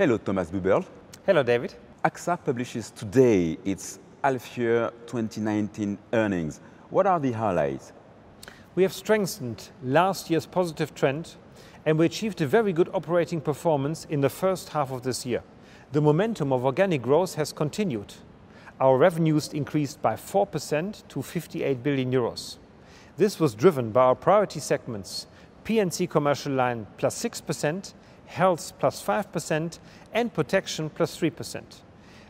Hello, Thomas Buberl. Hello, David. AXA publishes today its half year 2019 earnings. What are the highlights? We have strengthened last year's positive trend and we achieved a very good operating performance in the first half of this year. The momentum of organic growth has continued. Our revenues increased by 4% to 58 billion euros. This was driven by our priority segments, PNC commercial line plus 6%, health plus 5%, and protection plus 3%.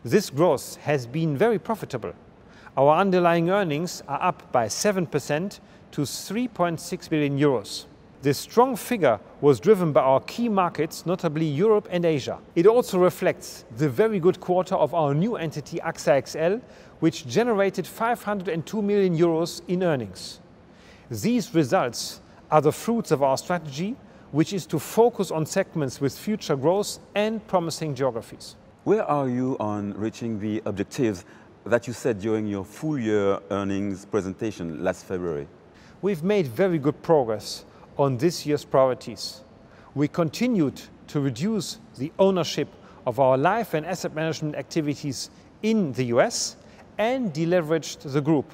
This growth has been very profitable. Our underlying earnings are up by 7% to 3.6 billion euros. This strong figure was driven by our key markets, notably Europe and Asia. It also reflects the very good quarter of our new entity AXA XL, which generated 502 million euros in earnings. These results are the fruits of our strategy, which is to focus on segments with future growth and promising geographies. Where are you on reaching the objectives that you said during your full year earnings presentation last February? We've made very good progress on this year's priorities. We continued to reduce the ownership of our life and asset management activities in the US and deleveraged the group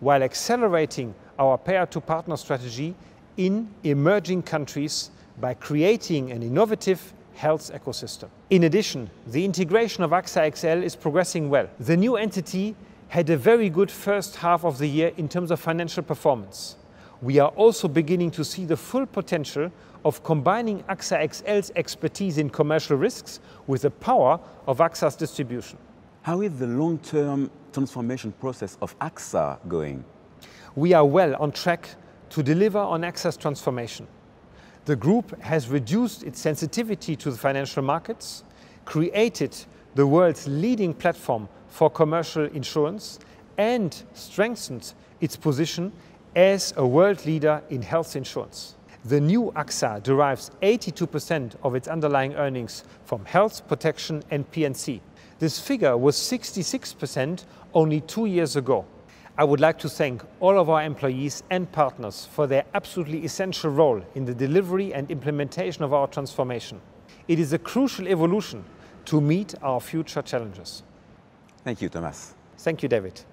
while accelerating our peer to partner strategy in emerging countries by creating an innovative health ecosystem. In addition, the integration of AXA XL is progressing well. The new entity had a very good first half of the year in terms of financial performance. We are also beginning to see the full potential of combining AXA XL's expertise in commercial risks with the power of AXA's distribution. How is the long term transformation process of AXA going? We are well on track to deliver on access transformation. The group has reduced its sensitivity to the financial markets, created the world's leading platform for commercial insurance, and strengthened its position as a world leader in health insurance. The new AXA derives 82% of its underlying earnings from health, protection, and PNC. This figure was 66% only two years ago. I would like to thank all of our employees and partners for their absolutely essential role in the delivery and implementation of our transformation. It is a crucial evolution to meet our future challenges. Thank you, Thomas. Thank you, David.